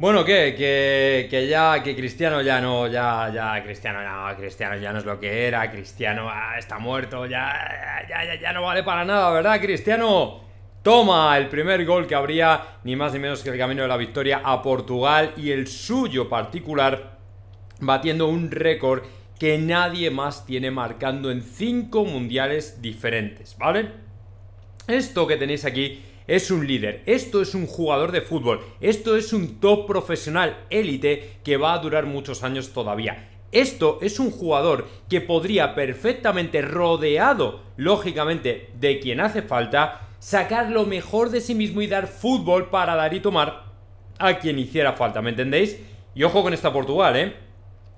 Bueno, ¿qué? Que, ya, que Cristiano ya no, ya, ya, Cristiano no, Cristiano ya no es lo que era, Cristiano ah, está muerto, ya, ya, ya, ya no vale para nada, ¿verdad, Cristiano? Toma el primer gol que habría ni más ni menos que el camino de la victoria a Portugal y el suyo particular batiendo un récord que nadie más tiene marcando en cinco mundiales diferentes, ¿vale? Esto que tenéis aquí es un líder, esto es un jugador de fútbol, esto es un top profesional élite que va a durar muchos años todavía. Esto es un jugador que podría perfectamente rodeado, lógicamente, de quien hace falta, sacar lo mejor de sí mismo y dar fútbol para dar y tomar a quien hiciera falta, ¿me entendéis? Y ojo con esta Portugal, ¿eh?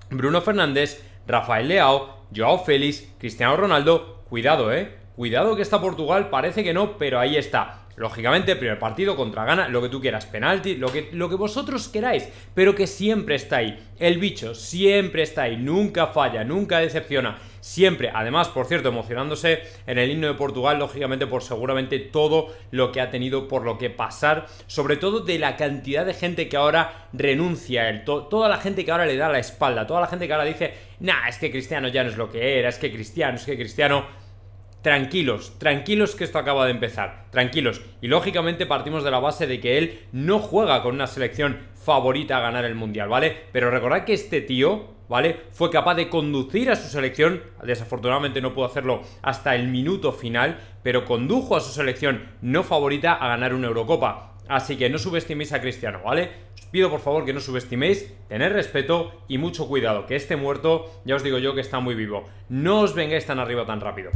Bruno Fernández, Rafael Leao, Joao Félix, Cristiano Ronaldo, cuidado, ¿eh? Cuidado que está Portugal, parece que no, pero ahí está. Lógicamente, primer partido contra Gana, lo que tú quieras, penalti, lo que, lo que vosotros queráis, pero que siempre está ahí. El bicho siempre está ahí, nunca falla, nunca decepciona. Siempre, además, por cierto, emocionándose en el himno de Portugal, lógicamente por seguramente todo lo que ha tenido por lo que pasar, sobre todo de la cantidad de gente que ahora renuncia a él, toda la gente que ahora le da la espalda, toda la gente que ahora dice, nah, es que Cristiano ya no es lo que era, es que Cristiano, es que Cristiano Tranquilos, tranquilos que esto acaba de empezar, tranquilos. Y lógicamente partimos de la base de que él no juega con una selección favorita a ganar el Mundial, ¿vale? Pero recordad que este tío, ¿vale? Fue capaz de conducir a su selección, desafortunadamente no pudo hacerlo hasta el minuto final, pero condujo a su selección no favorita a ganar una Eurocopa. Así que no subestiméis a Cristiano, ¿vale? Os pido por favor que no subestiméis, Tener respeto y mucho cuidado, que este muerto, ya os digo yo que está muy vivo. No os vengáis tan arriba tan rápido.